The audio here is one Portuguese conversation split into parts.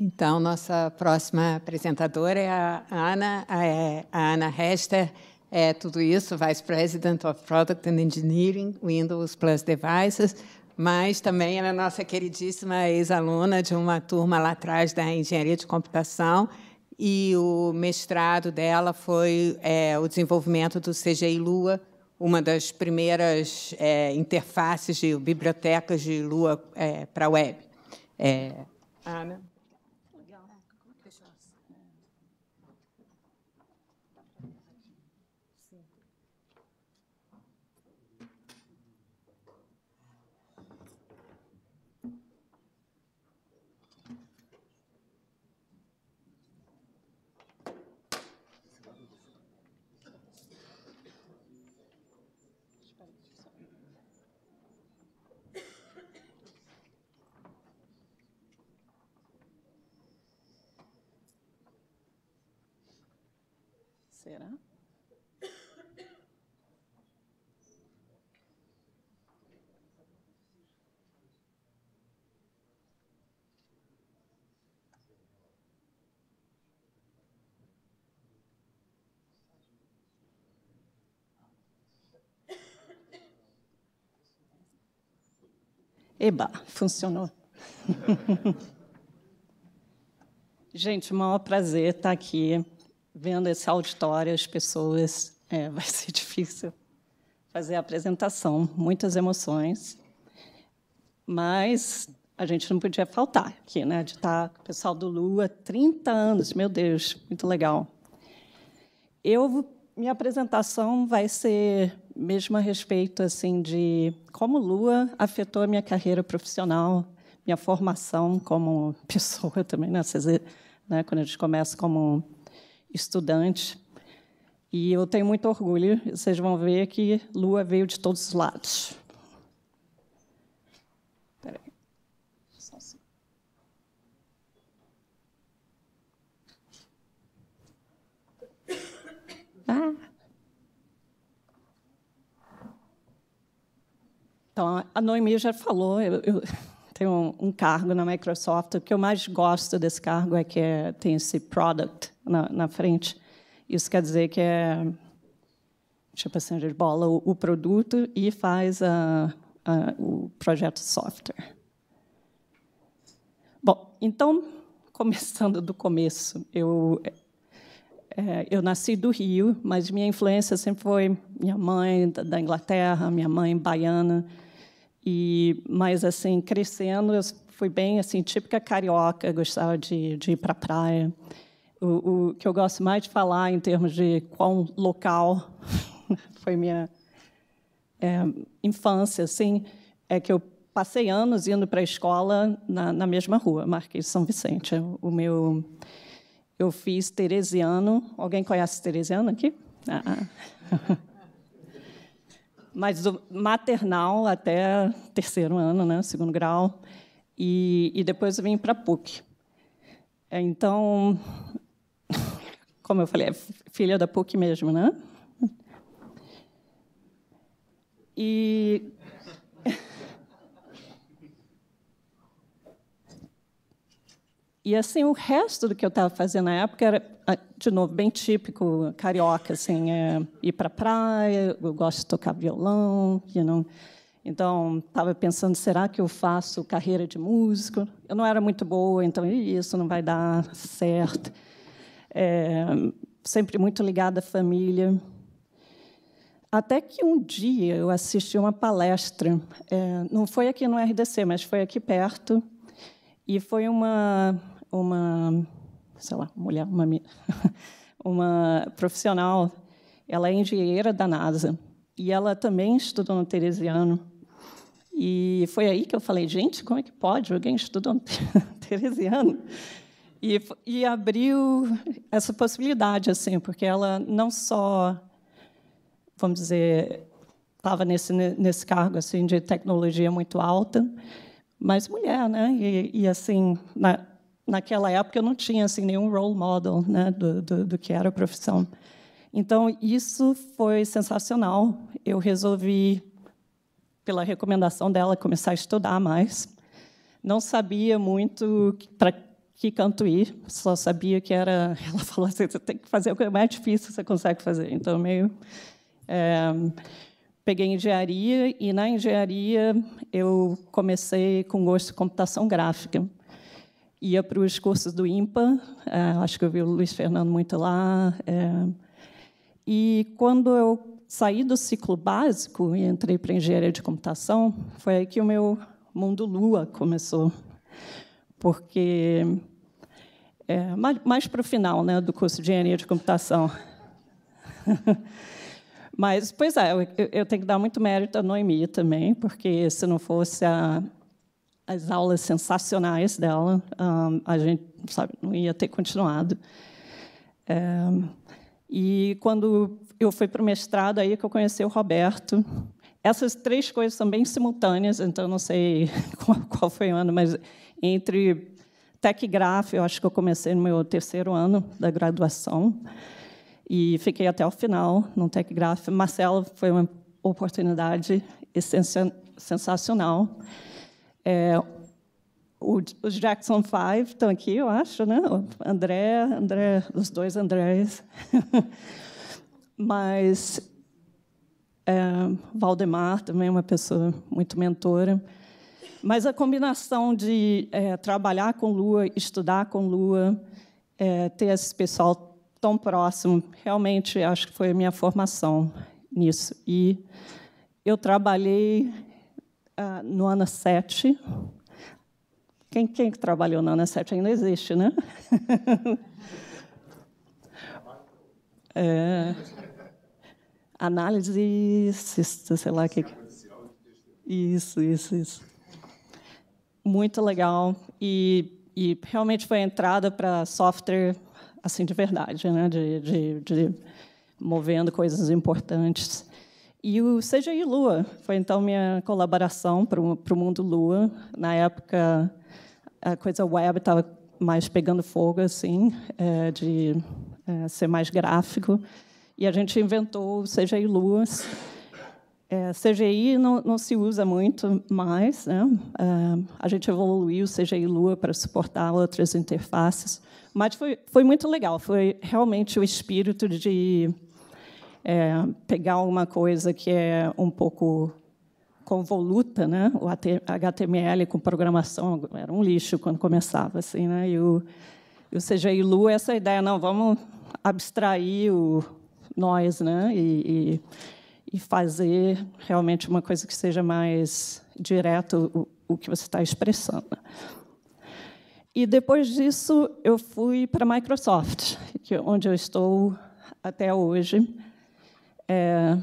Então, nossa próxima apresentadora é a Ana, é, a Ana Hester, é tudo isso, Vice President of Product and Engineering, Windows Plus Devices, mas também ela é nossa queridíssima ex-aluna de uma turma lá atrás da Engenharia de Computação, e o mestrado dela foi é, o desenvolvimento do CGI Lua, uma das primeiras é, interfaces de bibliotecas de Lua é, para a web. É, Ana. Será? Eba, funcionou. Gente, o maior prazer estar tá aqui vendo esse auditório, as pessoas, é, vai ser difícil fazer a apresentação, muitas emoções, mas a gente não podia faltar aqui, né? De estar com o pessoal do Lua, 30 anos, meu Deus, muito legal. Eu minha apresentação vai ser mesmo a respeito assim de como Lua afetou a minha carreira profissional, minha formação como pessoa também, né? Vocês, né? Quando a gente começa como estudante. E eu tenho muito orgulho, vocês vão ver que Lua veio de todos os lados. Ah. Então, a Noemi já falou, eu, eu tenho um, um, cargo na Microsoft, o que eu mais gosto desse cargo é que é, tem esse product na, na frente. Isso quer dizer que é tipo assim, de bola o, o, produto e faz a, a, o projeto software. Bom, então, começando do começo, eu é, eu nasci do Rio, mas minha influência sempre foi minha mãe da, Inglaterra, minha mãe baiana. E mas assim crescendo, eu fui bem assim típica carioca, gostava de, de ir para a praia o, o que eu gosto mais de falar em termos de quão local foi minha é, infância, assim, é que eu passei anos indo para a escola na, na, mesma rua, Marquês de São Vicente. É o meu, eu fiz Teresiano. Alguém conhece Teresiano aqui? Ah, ah. Mas o maternal até terceiro ano, né, segundo grau, e, e depois eu vim para PUC. É, então, como eu falei, é filha da PUC mesmo, né? E E assim, o resto do que eu estava fazendo na época era, ah, de novo, bem típico carioca, assim, é ir para a praia, eu gosto de tocar violão, you know? Então, estava pensando, será que eu faço carreira de músico? Eu não era muito boa, então, isso não vai dar certo é, sempre muito ligada à família. Até que um dia eu assisti uma palestra, é, não foi aqui no RDC, mas foi aqui perto, e foi uma, uma sei lá, mulher, uma, uma profissional, ela é engenheira da NASA, e ela também estudou no Teresiano. E foi aí que eu falei, gente, como é que pode? Alguém estudar no Teresiano? E, e abriu essa possibilidade, assim, porque ela não só, vamos dizer, estava nesse, nesse cargo assim de tecnologia muito alta, mas mulher, né? E, e assim, na, naquela época eu não tinha assim nenhum role model, né, do, do, do, que era a profissão. Então isso foi sensacional. Eu resolvi, pela recomendação dela, começar a estudar mais. Não sabia muito para que canto ir, só sabia que era. Ela falou assim: você tem que fazer o que é mais difícil você consegue fazer. Então, meio. É, peguei engenharia e na engenharia eu comecei com gosto de computação gráfica. Ia para os cursos do IMPA, é, eh, acho que eu vi o Luiz Fernando muito lá. É, e quando eu saí do ciclo básico e entrei para engenharia de computação, foi aí que o meu mundo lua começou porque é, mais, mais para o final né, do curso de engenharia de computação. Mas, pois é, eu, eu, tenho que dar muito mérito à Noemi também, porque se não fosse a, as aulas sensacionais dela, um, a gente sabe, não ia ter continuado. É, e quando eu fui para o mestrado, aí que eu conheci o Roberto, essas três coisas são bem simultâneas, então não sei qual, foi o ano, mas entre TechGraph, eu acho que eu comecei no meu terceiro ano da graduação e fiquei até o final no TechGraph. Marcelo foi uma oportunidade sensacional. É, os Jackson Five estão aqui, eu acho, né? André, André, os dois Andrés. Mas é, Valdemar também é uma pessoa muito mentora. Mas a combinação de é, trabalhar com Lua, estudar com Lua, é, ter esse pessoal tão próximo, realmente acho que foi a minha formação nisso. E eu trabalhei ah, no ANA 7. Quem, quem trabalhou no ANA 7 ainda existe, né? é análise, sei lá o que. Isso, isso, isso. Muito legal. E, e realmente foi a entrada para software assim de verdade, né? de, de, de movendo coisas importantes. E o CGI Lua foi então minha colaboração para o mundo Lua. Na época, a coisa web estava mais pegando fogo, assim, é, de é, ser mais gráfico. E a gente inventou o CGI Luas. É, CGI não, não, se usa muito mais. Né? É, a gente evoluiu o CGI Lua para suportar outras interfaces. Mas foi, foi muito legal. Foi realmente o espírito de é, pegar uma coisa que é um pouco convoluta, né? O HTML com programação era um lixo quando começava assim, né? E o, o CGI Lua essa ideia não, vamos abstrair o, nós, né? E, e, e fazer realmente uma coisa que seja mais direto o, o que você está expressando. E depois disso, eu fui para a Microsoft, que é onde eu estou até hoje. É,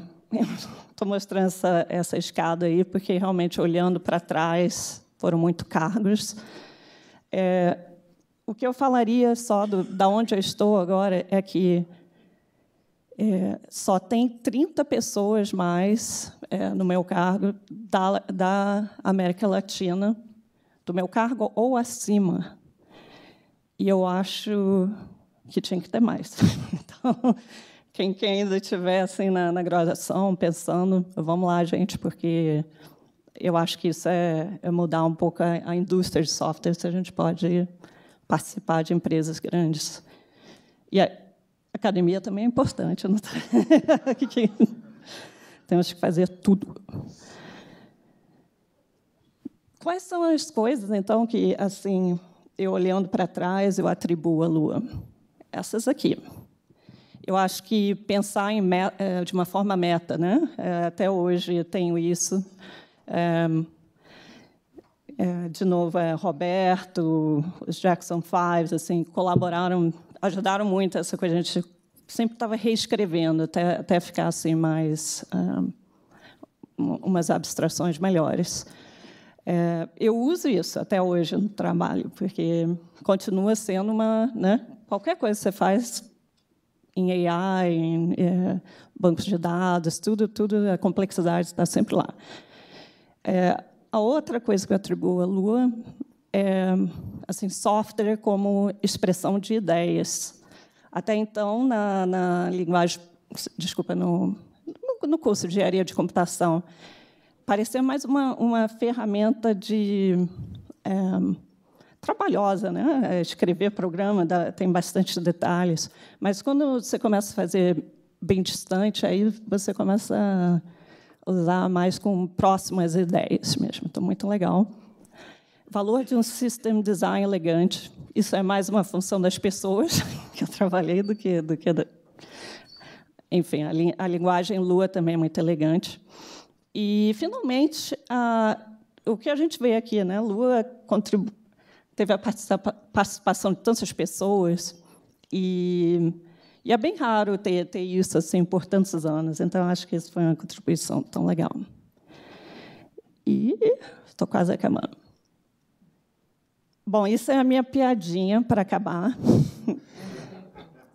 estou mostrando essa, essa escada aí, porque realmente olhando para trás foram muito cargos. É, o que eu falaria só do, da onde eu estou agora é que é, só tem 30 pessoas mais é, no meu cargo da, da, América Latina, do meu cargo ou acima. E eu acho que tinha que ter mais. Então, quem, quem ainda estiver assim, na, na graduação, pensando, vamos lá, gente, porque eu acho que isso é, é mudar um pouco a, a indústria de software, se a gente pode participar de empresas grandes. E aí, Academia também é importante. Não... É Temos que fazer tudo. Quais são as coisas, então, que, assim, eu olhando para trás, eu atribuo à Lua? Essas aqui. Eu acho que pensar em eh, de uma forma meta, né? Eh, até hoje tenho isso. Eh, de novo, é Roberto, os Jackson Fives, assim, colaboraram ajudaram muito essa coisa. A gente sempre estava reescrevendo até, até ficar assim mais ah, umas abstrações melhores. É, eu uso isso até hoje no trabalho, porque continua sendo uma, né? Qualquer coisa que você faz em AI, em é, bancos de dados, tudo, tudo a complexidade está sempre lá. É, a outra coisa que eu atribuo à Lua é assim, software como expressão de ideias. Até então, na, na linguagem, desculpa, no, no curso de engenharia de computação, parecia mais uma, uma ferramenta de é, trabalhosa, né? É, escrever programa dá, tem bastante detalhes, mas quando você começa a fazer bem distante, aí você começa a usar mais com próximas ideias mesmo. Então, muito legal. Valor de um system design elegante. Isso é mais uma função das pessoas que eu trabalhei do que do que da... enfim, a, li a, linguagem Lua também é muito elegante. E finalmente, a... o que a gente vê aqui, né? Lua contribu... teve a participa... participação de tantas pessoas e e é bem raro ter, ter, isso assim por tantos anos. Então, acho que isso foi uma contribuição tão legal. E estou quase acabando. Bom, isso é a minha piadinha para acabar.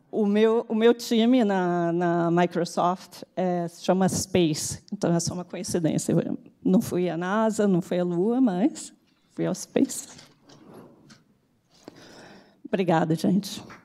o meu, o meu time na, na Microsoft é, se chama Space, então é só uma coincidência. Eu não fui à NASA, não fui à Lua, mas fui ao Space. Obrigada, gente.